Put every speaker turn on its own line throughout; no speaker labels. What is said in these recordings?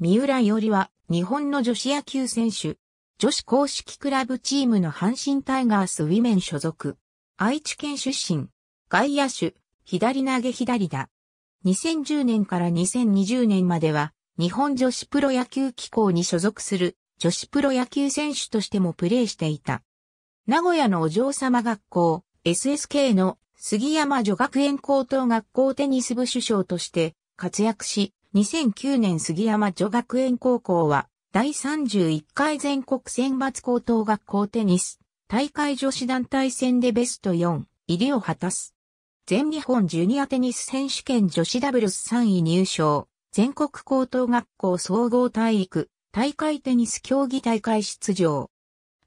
三浦よりは日本の女子野球選手、女子公式クラブチームの阪神タイガースウィメン所属。愛知県出身、外野手、左投げ左打。2010年から2020年までは日本女子プロ野球機構に所属する女子プロ野球選手としてもプレーしていた。名古屋のお嬢様学校、SSK の杉山女学園高等学校テニス部主将として活躍し、2009年杉山女学園高校は、第31回全国選抜高等学校テニス、大会女子団体戦でベスト4入りを果たす。全日本ジュニアテニス選手権女子ダブルス3位入賞、全国高等学校総合体育、大会テニス競技大会出場。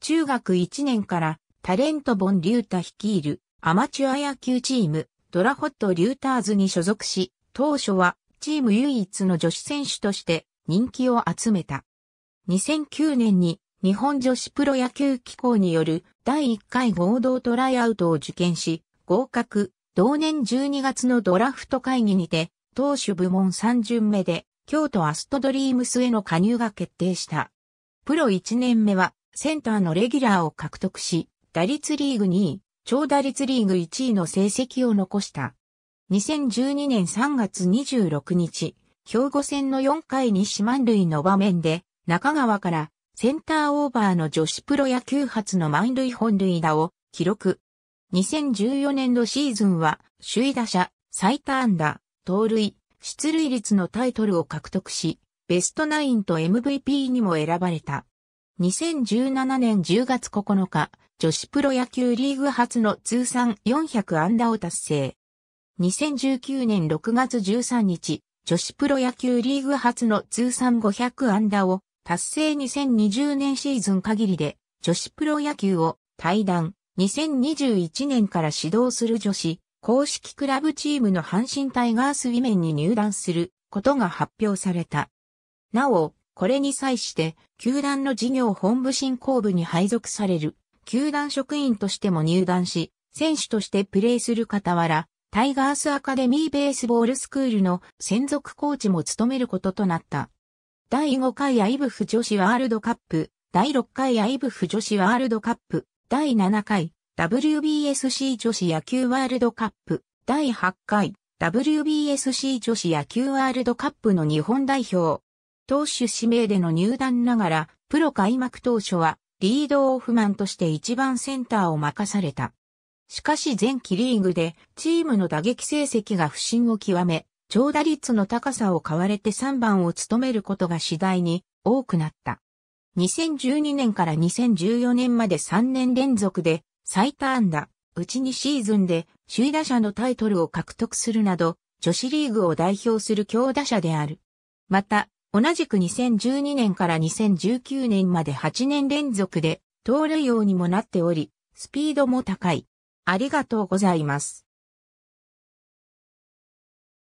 中学1年からタレントボン・リュータ率いるアマチュア野球チームドラホット・リューターズに所属し、当初はチーム唯一の女子選手として人気を集めた。2009年に日本女子プロ野球機構による第1回合同トライアウトを受験し、合格、同年12月のドラフト会議にて、投手部門3巡目で、京都アストドリームスへの加入が決定した。プロ1年目は、センターのレギュラーを獲得し、打率リーグ2位、超打率リーグ1位の成績を残した。2012年3月26日、兵庫戦の4回に四満塁の場面で、中川からセンターオーバーの女子プロ野球初の満塁本塁打を記録。2014年度シーズンは、首位打者、最多安打、盗塁、出塁率のタイトルを獲得し、ベストナインと MVP にも選ばれた。2017年10月9日、女子プロ野球リーグ初の通算400安打を達成。2019年6月13日、女子プロ野球リーグ初の通算500安打を達成2020年シーズン限りで女子プロ野球を退団、2021年から指導する女子公式クラブチームの阪神タイガースウィメンに入団することが発表された。なお、これに際して球団の事業本部振興部に配属される球団職員としても入団し、選手としてプレーする傍ら、タイガースアカデミーベースボールスクールの専属コーチも務めることとなった。第5回アイブフ女子ワールドカップ、第6回アイブフ女子ワールドカップ、第7回 WBSC 女子野球ワールドカップ、第8回 WBSC 女子野球ワールドカップの日本代表。投手指名での入団ながら、プロ開幕当初はリードオフマンとして一番センターを任された。しかし前期リーグでチームの打撃成績が不振を極め、長打率の高さを買われて3番を務めることが次第に多くなった。2012年から2014年まで3年連続で最多安打、うち2シーズンで首位打者のタイトルを獲得するなど、女子リーグを代表する強打者である。また、同じく2012年から2019年まで8年連続で、盗塁王にもなっており、スピードも高い。ありがとうございます。